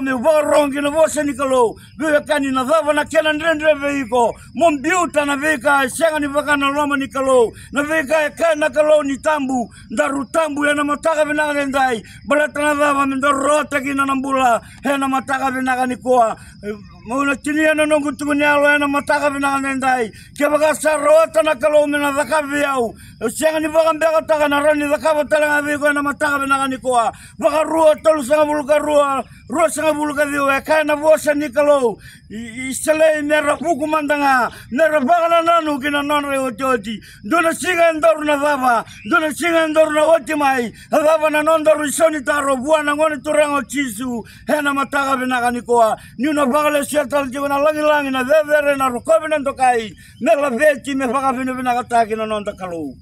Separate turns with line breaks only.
me warongi na vose nikalo vivekani na vava na kena ndrendre veiko mombiuta na veika e senga ni vakana loma nikalo na veika e kena kalo ni tambu ndaru tambu yana e mataka vinaga gendai balata na vava me ndaru rota kina nambula hena mataka muna na no gutu ni alo ena ya mataka ka nendai ke sa roata na kalo mena viau e senga ni baga mbega taka na rani daka batala vi ko ya na mataka bina ni koa baga rua tolu senga ka rua rua senga ka viu e ya. kai vosa ni kalo i selei mera puku mandanga mera ra na nanu kina non e oti oti dona singa e ndor na dava dona singa e ndor na oti mai dava na non ndor isoni taro buana ngoni turango chisu hena mataka bina ni koa ni mpaka lesiatal jivana langi langi na vevere na rokovina ndokai mekla veci mefakavina vinakataki na to kalu.